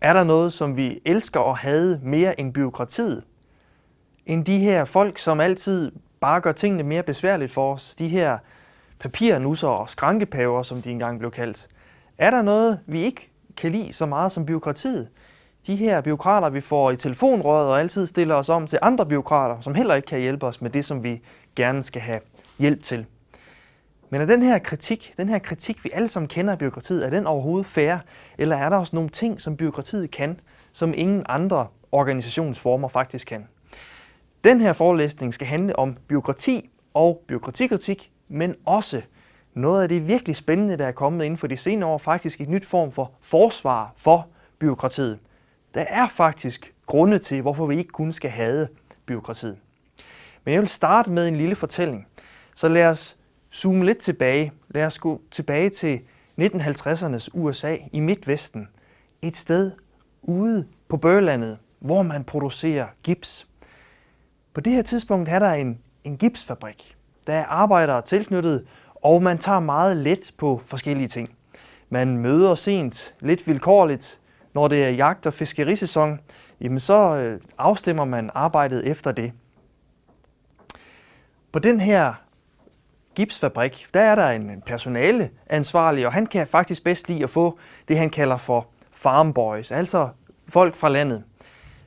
Er der noget, som vi elsker og have mere end byråkratiet? End de her folk, som altid bare gør tingene mere besværligt for os? De her papirnusser og skrankepaver, som de engang blev kaldt. Er der noget, vi ikke kan lide så meget som byråkratiet? De her byråkrater, vi får i telefonrådet og altid stiller os om til andre byråkrater, som heller ikke kan hjælpe os med det, som vi gerne skal have hjælp til. Men er den her kritik, den her kritik, vi alle sammen kender af byråkratiet, er den overhovedet fair? Eller er der også nogle ting, som byråkratiet kan, som ingen andre organisationsformer faktisk kan? Den her forelæsning skal handle om byråkrati og byråkratikritik, men også noget af det virkelig spændende, der er kommet inden for de senere år, faktisk et nyt form for forsvar for byråkratiet. Der er faktisk grunde til, hvorfor vi ikke kun skal have byråkratiet. Men jeg vil starte med en lille fortælling. Så lad os zoome lidt tilbage. Lad os gå tilbage til 1950'ernes USA i Midtvesten. Et sted ude på børlandet, hvor man producerer gips. På det her tidspunkt er der en, en gipsfabrik. Der er arbejdere tilknyttet, og man tager meget let på forskellige ting. Man møder sent, lidt vilkårligt, når det er jagt- og fiskerisæson, jamen så øh, afstemmer man arbejdet efter det. På den her gipsfabrik, der er der en personale ansvarlig, og han kan faktisk bedst lide at få det, han kalder for farmboys, altså folk fra landet.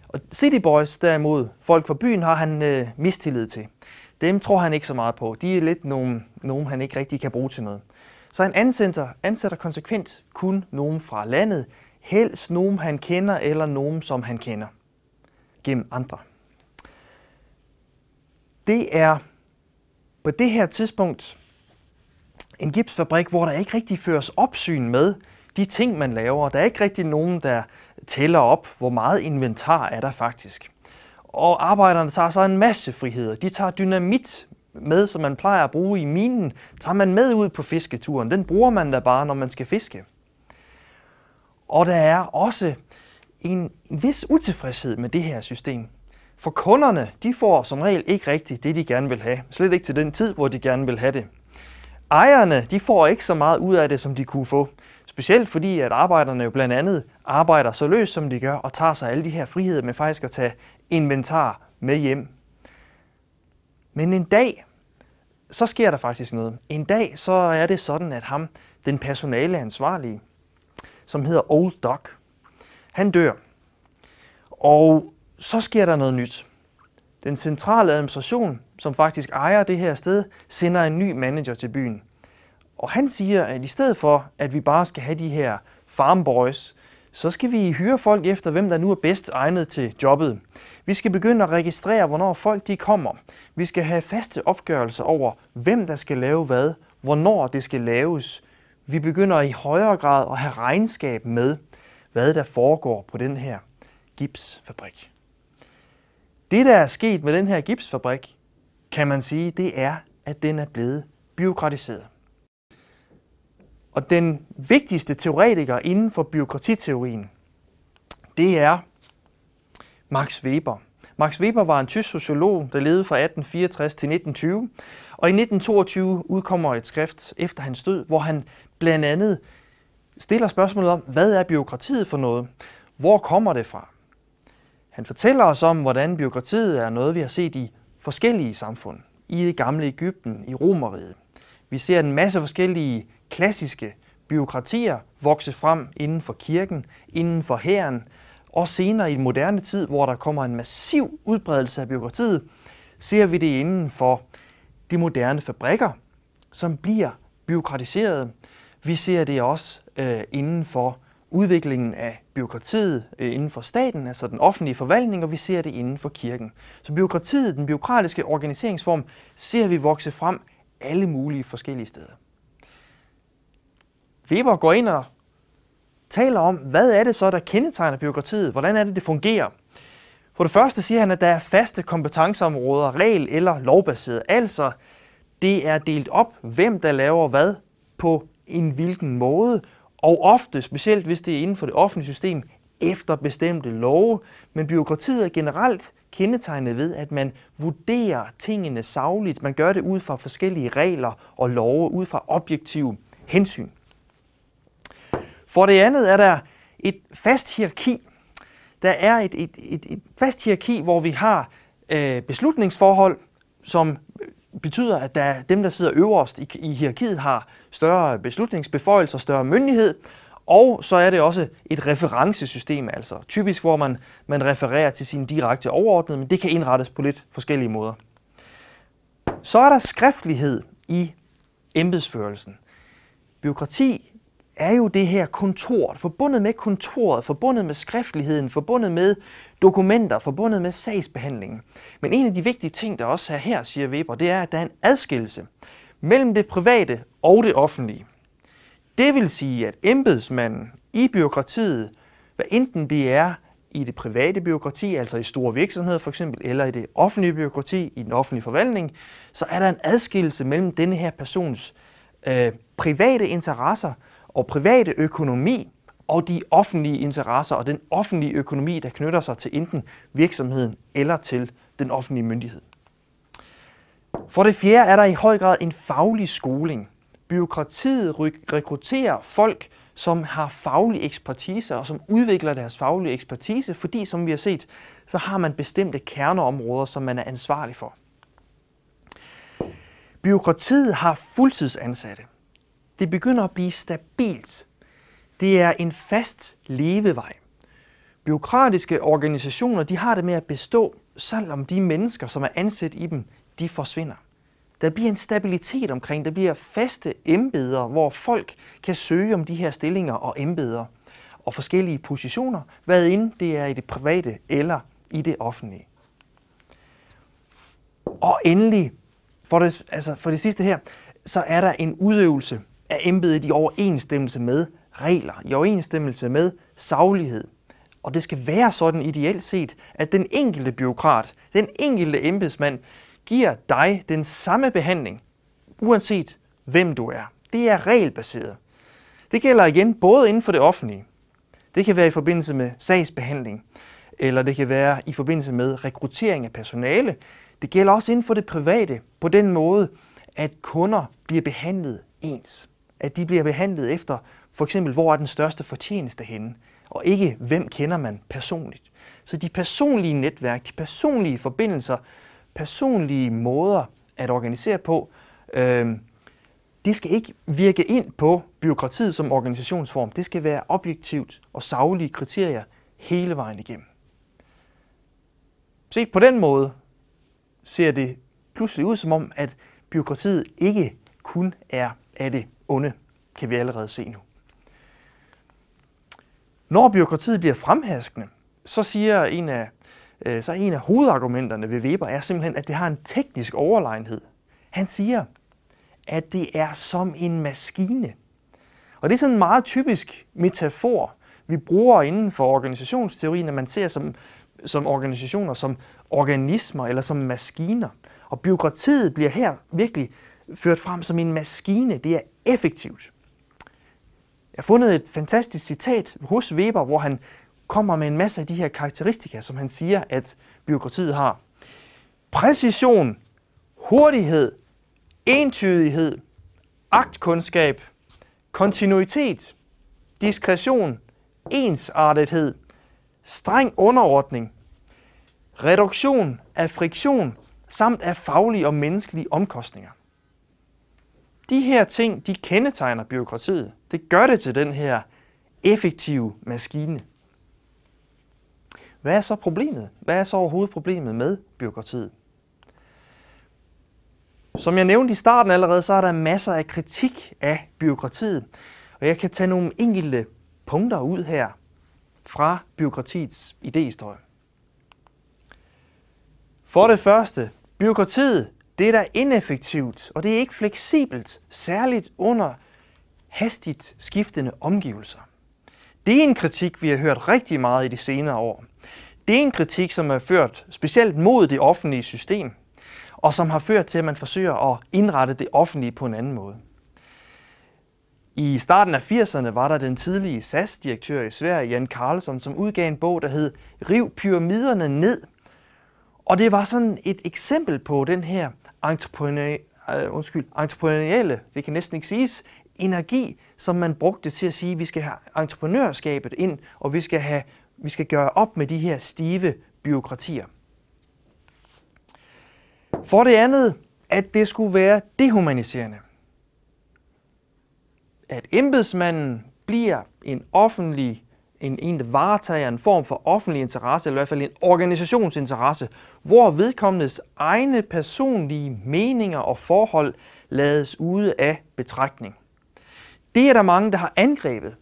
Og City Boys derimod, folk fra byen, har han øh, mistillid til. Dem tror han ikke så meget på. De er lidt nogen, nogen han ikke rigtig kan bruge til noget. Så han ansætter, ansætter konsekvent kun nogen fra landet, helst nogen han kender eller nogen som han kender gennem andre. Det er på det her tidspunkt en gipsfabrik, hvor der ikke rigtig føres opsyn med de ting, man laver. Der er ikke rigtig nogen, der tæller op, hvor meget inventar er der faktisk. Og arbejderne tager så en masse friheder. De tager dynamit med, som man plejer at bruge i minen, tager man med ud på fisketuren. Den bruger man da bare, når man skal fiske. Og der er også en vis utilfredshed med det her system. For kunderne, de får som regel ikke rigtigt det, de gerne vil have. Slet ikke til den tid, hvor de gerne vil have det. Ejerne, de får ikke så meget ud af det, som de kunne få. Specielt fordi, at arbejderne jo blandt andet arbejder så løst, som de gør, og tager sig alle de her friheder med faktisk at tage inventar med hjem. Men en dag, så sker der faktisk noget. En dag, så er det sådan, at ham, den personale ansvarlige, som hedder Old Doc, han dør. Og så sker der noget nyt. Den centrale administration, som faktisk ejer det her sted, sender en ny manager til byen. Og han siger, at i stedet for, at vi bare skal have de her farmboys, så skal vi hyre folk efter, hvem der nu er bedst egnet til jobbet. Vi skal begynde at registrere, hvornår folk de kommer. Vi skal have faste opgørelser over, hvem der skal lave hvad, hvornår det skal laves. Vi begynder i højere grad at have regnskab med, hvad der foregår på den her gipsfabrik. Det, der er sket med den her gipsfabrik, kan man sige, det er, at den er blevet byråkratiseret. Og den vigtigste teoretiker inden for byråkratiteorien, det er Max Weber. Max Weber var en tysk sociolog, der levede fra 1864 til 1920, og i 1922 udkommer et skrift efter hans død, hvor han blandt andet stiller spørgsmålet om, hvad er byråkratiet for noget? Hvor kommer det fra? Han fortæller os om, hvordan biokratiet er noget, vi har set i forskellige samfund. I det gamle Ægypten, i Romeriet. Vi ser en masse forskellige klassiske byråkratier vokse frem inden for kirken, inden for hæren, og senere i den moderne tid, hvor der kommer en massiv udbredelse af byråkratiet, ser vi det inden for de moderne fabrikker, som bliver byråkratiseret. Vi ser det også øh, inden for udviklingen af byråkratiet øh, inden for staten, altså den offentlige forvaltning, og vi ser det inden for kirken. Så byråkratiet, den byråkratiske organiseringsform, ser vi vokse frem alle mulige forskellige steder. Weber går ind og taler om, hvad er det så, der kendetegner byråkratiet? Hvordan er det, det fungerer? For det første siger han, at der er faste kompetenceområder, regel- eller lovbaseret. Altså, det er delt op, hvem der laver hvad på en hvilken måde, og ofte, specielt hvis det er inden for det offentlige system, efter bestemte love, men byråkratiet er generelt kendetegnet ved, at man vurderer tingene savligt. Man gør det ud fra forskellige regler og love, ud fra objektive hensyn. For det andet er der et fast hierarki. Der er et, et, et, et fast hierarki, hvor vi har øh, beslutningsforhold, som betyder, at der, dem, der sidder øverst i, i hierarkiet, har større beslutningsbeføjelser, større myndighed, og så er det også et referencesystem, altså typisk, hvor man, man refererer til sine direkte overordnede, men det kan indrettes på lidt forskellige måder. Så er der skriftlighed i embedsførelsen. Byråkrati er jo det her kontor, forbundet med kontoret, forbundet med skriftligheden, forbundet med dokumenter, forbundet med sagsbehandlingen. Men en af de vigtige ting, der også er her, siger Weber, det er, at der er en adskillelse mellem det private og det offentlige. Det vil sige, at embedsmanden i byråkratiet, hvad enten det er i det private byråkrati, altså i store virksomheder for eksempel, eller i det offentlige byråkrati, i den offentlige forvaltning, så er der en adskillelse mellem denne her persons øh, private interesser og private økonomi og de offentlige interesser og den offentlige økonomi, der knytter sig til enten virksomheden eller til den offentlige myndighed. For det fjerde er der i høj grad en faglig skoling. Byråkratiet rekrutterer folk, som har faglig ekspertise og som udvikler deres faglige ekspertise, fordi som vi har set, så har man bestemte kerneområder, som man er ansvarlig for. Byråkratiet har fuldtidsansatte. Det begynder at blive stabilt. Det er en fast levevej. Byråkratiske organisationer de har det med at bestå, selvom de mennesker, som er ansat i dem, de forsvinder. Der bliver en stabilitet omkring, der bliver faste embeder, hvor folk kan søge om de her stillinger og embeder og forskellige positioner, hvad end det er i det private eller i det offentlige. Og endelig, for det, altså for det sidste her, så er der en udøvelse er embedet i overensstemmelse med regler, i overensstemmelse med saglighed. Og det skal være sådan ideelt set, at den enkelte byråkrat, den enkelte embedsmand, giver dig den samme behandling, uanset hvem du er. Det er regelbaseret. Det gælder igen både inden for det offentlige. Det kan være i forbindelse med sagsbehandling, eller det kan være i forbindelse med rekruttering af personale. Det gælder også inden for det private, på den måde, at kunder bliver behandlet ens at de bliver behandlet efter, for eksempel, hvor er den største fortjeneste henne, og ikke, hvem kender man personligt. Så de personlige netværk, de personlige forbindelser, personlige måder at organisere på, øh, det skal ikke virke ind på byråkratiet som organisationsform. Det skal være objektivt og saglige kriterier hele vejen igennem. Set på den måde ser det pludselig ud som om, at byråkratiet ikke kun er af det onde, kan vi allerede se nu. Når byråkratiet bliver fremhaskende, så siger en af, øh, så en af hovedargumenterne ved Weber er simpelthen, at det har en teknisk overlegenhed. Han siger, at det er som en maskine. Og det er sådan en meget typisk metafor, vi bruger inden for organisationsteori, når man ser som, som organisationer, som organismer eller som maskiner. Og byråkratiet bliver her virkelig ført frem som en maskine. Det er effektivt. Jeg har fundet et fantastisk citat hos Weber, hvor han kommer med en masse af de her karakteristika, som han siger, at byråkratiet har. Præcision, hurtighed, entydighed, agtkundskab, kontinuitet, diskretion, ensartethed, streng underordning, reduktion af friktion samt af faglige og menneskelige omkostninger de her ting, de kendetegner byråkratiet. Det gør det til den her effektive maskine. Hvad er så problemet? Hvad er så overhovedet problemet med byråkratiet? Som jeg nævnte i starten allerede, så er der masser af kritik af byråkratiet. Og jeg kan tage nogle enkelte punkter ud her fra byråkratiets idéhistorie. For det første, byråkratiet det er da ineffektivt, og det er ikke fleksibelt, særligt under hastigt skiftende omgivelser. Det er en kritik, vi har hørt rigtig meget i de senere år. Det er en kritik, som er ført specielt mod det offentlige system, og som har ført til, at man forsøger at indrette det offentlige på en anden måde. I starten af 80'erne var der den tidlige SAS-direktør i Sverige, Jan Karlsson, som udgav en bog, der hed Riv pyramiderne ned. Og det var sådan et eksempel på den her entreprenør, uh, øh, undskyld, det kan næsten ikke siges, energi, som man brugte til at sige, at vi skal have entreprenørskabet ind, og vi skal, have, vi skal gøre op med de her stive byråkratier. For det andet, at det skulle være dehumaniserende. At embedsmanden bliver en offentlig en, en, der varetager en form for offentlig interesse, eller i hvert fald en organisationsinteresse, hvor vedkommendes egne personlige meninger og forhold lades ude af betragtning. Det er der mange, der har angrebet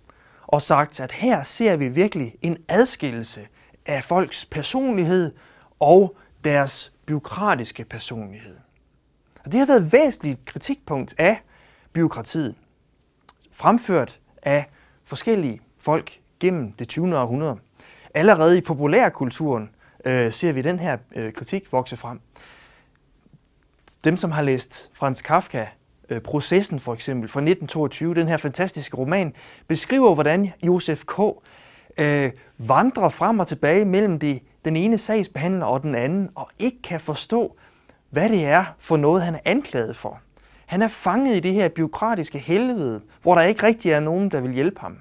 og sagt, at her ser vi virkelig en adskillelse af folks personlighed og deres byråkratiske personlighed. Og det har været et væsentligt kritikpunkt af byråkratiet, fremført af forskellige folk gennem det 20. århundrede. Allerede i populærkulturen øh, ser vi den her øh, kritik vokse frem. Dem, som har læst Franz Kafka, øh, Processen for eksempel, fra 1922, den her fantastiske roman, beskriver, hvordan Josef K. Øh, vandrer frem og tilbage mellem de, den ene sagsbehandler og den anden, og ikke kan forstå, hvad det er for noget, han er anklaget for. Han er fanget i det her byråkratiske helvede, hvor der ikke rigtig er nogen, der vil hjælpe ham.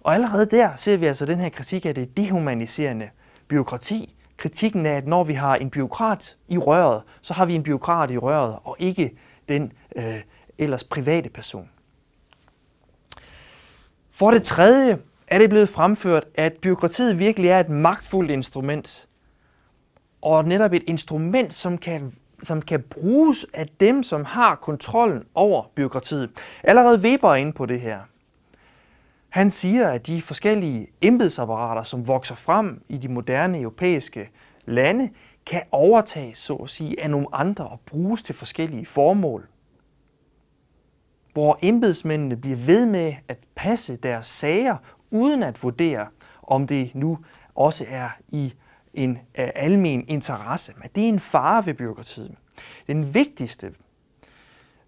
Og allerede der ser vi altså den her kritik af det dehumaniserende byråkrati. Kritikken er, at når vi har en byråkrat i røret, så har vi en byråkrat i røret, og ikke den øh, ellers private person. For det tredje er det blevet fremført, at byråkratiet virkelig er et magtfuldt instrument, og netop et instrument, som kan, som kan bruges af dem, som har kontrollen over byråkratiet. Allerede Weber er inde på det her. Han siger, at de forskellige embedsapparater, som vokser frem i de moderne europæiske lande, kan overtages så at sige, af nogle andre og bruges til forskellige formål. Hvor embedsmændene bliver ved med at passe deres sager, uden at vurdere, om det nu også er i en almen interesse. Men det er en fare ved byråkratiet. Den vigtigste,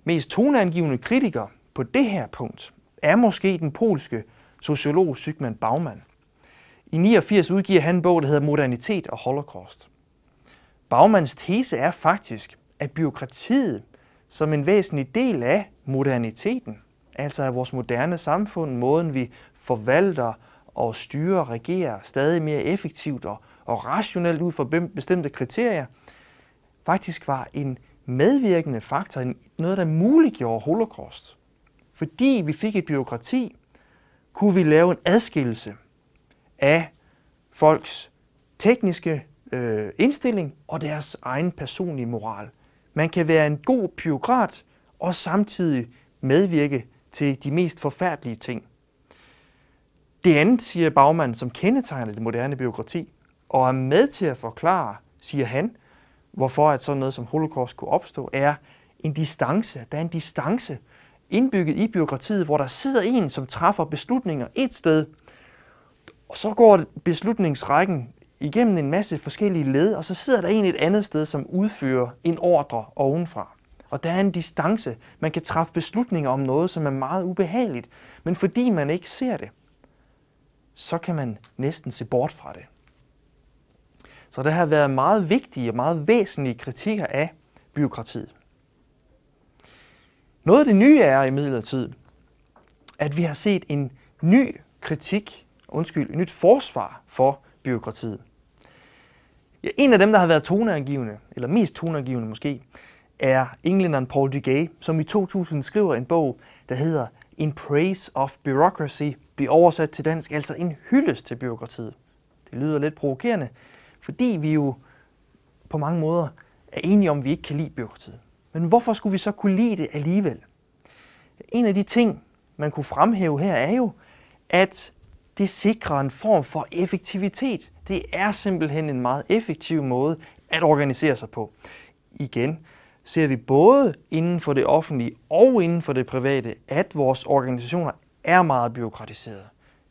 mest toneangivende kritiker på det her punkt er måske den polske sociolog Zygmunt Bauman. I 89 udgiver han en bog, der hedder Modernitet og Holocaust. Baumanns tese er faktisk, at byråkratiet som en væsentlig del af moderniteten, altså af vores moderne samfund, måden vi forvalter og styrer og regerer stadig mere effektivt og, og rationelt ud fra bestemte kriterier, faktisk var en medvirkende faktor, noget der muliggjorde holocaust. Fordi vi fik et byråkrati, kunne vi lave en adskillelse af folks tekniske øh, indstilling og deres egen personlige moral. Man kan være en god byråkrat og samtidig medvirke til de mest forfærdelige ting. Det andet, siger Bagmann, som kendetegner det moderne byråkrati, og er med til at forklare, siger han, hvorfor at sådan noget som holocaust kunne opstå, er en distance. Der er en distance indbygget i byråkratiet, hvor der sidder en, som træffer beslutninger et sted, og så går beslutningsrækken igennem en masse forskellige led, og så sidder der en et andet sted, som udfører en ordre ovenfra. Og der er en distance. Man kan træffe beslutninger om noget, som er meget ubehageligt, men fordi man ikke ser det, så kan man næsten se bort fra det. Så der har været meget vigtige og meget væsentlige kritikker af byråkratiet. Noget af det nye er imidlertid, at vi har set en ny kritik, undskyld, et nyt forsvar for byråkratiet. Ja, en af dem, der har været toneangivende, eller mest toneangivende måske, er englænderen Paul Dugay, som i 2000 skriver en bog, der hedder In Praise of Bureaucracy, bliver oversat til dansk, altså en hyldest til byråkratiet. Det lyder lidt provokerende, fordi vi jo på mange måder er enige om, at vi ikke kan lide byråkratiet. Men hvorfor skulle vi så kunne lide det alligevel? En af de ting, man kunne fremhæve her, er jo, at det sikrer en form for effektivitet. Det er simpelthen en meget effektiv måde at organisere sig på. Igen ser vi både inden for det offentlige og inden for det private, at vores organisationer er meget byråkratiserede.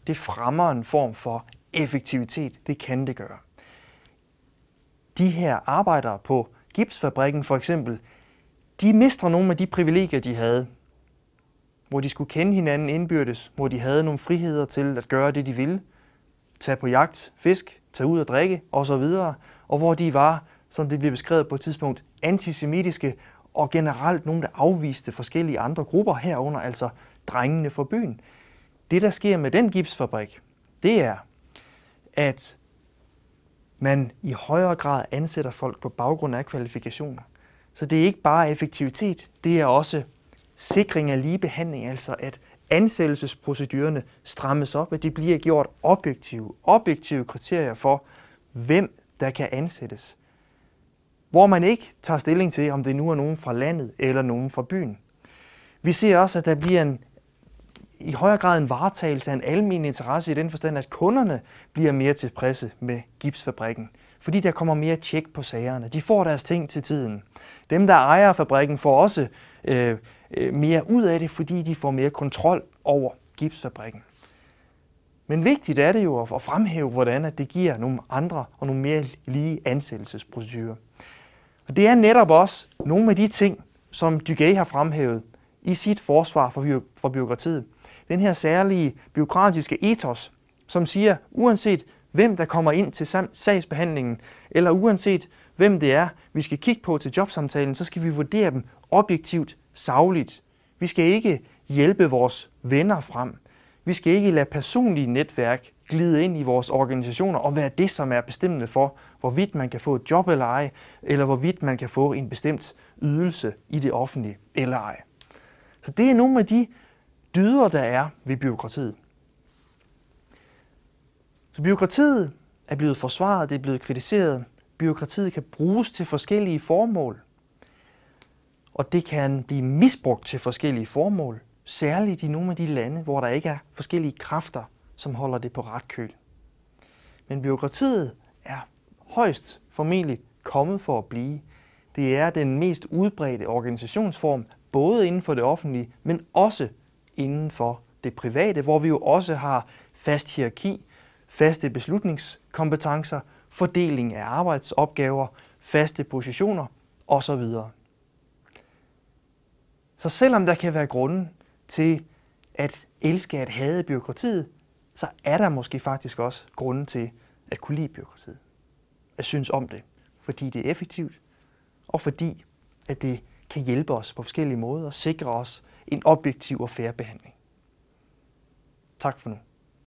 Det fremmer en form for effektivitet. Det kan det gøre. De her arbejdere på gipsfabrikken for eksempel, de mister nogle af de privilegier, de havde, hvor de skulle kende hinanden indbyrdes, hvor de havde nogle friheder til at gøre det, de ville, tage på jagt, fisk, tage ud og drikke osv., og hvor de var, som det bliver beskrevet på et tidspunkt, antisemitiske og generelt nogle, der afviste forskellige andre grupper herunder, altså drengene fra byen. Det, der sker med den gipsfabrik, det er, at man i højere grad ansætter folk på baggrund af kvalifikationer. Så det er ikke bare effektivitet, det er også sikring af lige behandling, altså at ansættelsesprocedurerne strammes op, at de bliver gjort objektive, objektive kriterier for, hvem der kan ansættes. Hvor man ikke tager stilling til, om det nu er nogen fra landet eller nogen fra byen. Vi ser også, at der bliver en, i højere grad en varetagelse af en almindelig interesse i den forstand, at kunderne bliver mere tilfredse med gipsfabrikken fordi der kommer mere tjek på sagerne. De får deres ting til tiden. Dem, der ejer fabrikken, får også øh, øh mere ud af det, fordi de får mere kontrol over gipsfabrikken. Men vigtigt er det jo at fremhæve, hvordan at det giver nogle andre og nogle mere lige ansættelsesprocedurer. Og det er netop også nogle af de ting, som Duguay har fremhævet i sit forsvar for, by- for byråkratiet. Den her særlige byråkratiske ethos, som siger, uanset hvem der kommer ind til sagsbehandlingen, eller uanset hvem det er, vi skal kigge på til jobsamtalen, så skal vi vurdere dem objektivt, savligt. Vi skal ikke hjælpe vores venner frem. Vi skal ikke lade personlige netværk glide ind i vores organisationer og være det, som er bestemmende for, hvorvidt man kan få et job eller ej, eller hvorvidt man kan få en bestemt ydelse i det offentlige eller ej. Så det er nogle af de dyder, der er ved byråkratiet. Så byråkratiet er blevet forsvaret, det er blevet kritiseret. Byråkratiet kan bruges til forskellige formål, og det kan blive misbrugt til forskellige formål, særligt i nogle af de lande, hvor der ikke er forskellige kræfter, som holder det på ret køl. Men byråkratiet er højst formentlig kommet for at blive. Det er den mest udbredte organisationsform, både inden for det offentlige, men også inden for det private, hvor vi jo også har fast hierarki, faste beslutningskompetencer, fordeling af arbejdsopgaver, faste positioner osv. Så selvom der kan være grunden til at elske at hade byråkratiet, så er der måske faktisk også grunden til at kunne lide byråkratiet. At synes om det, fordi det er effektivt, og fordi at det kan hjælpe os på forskellige måder og sikre os en objektiv og færre behandling. Tak for nu.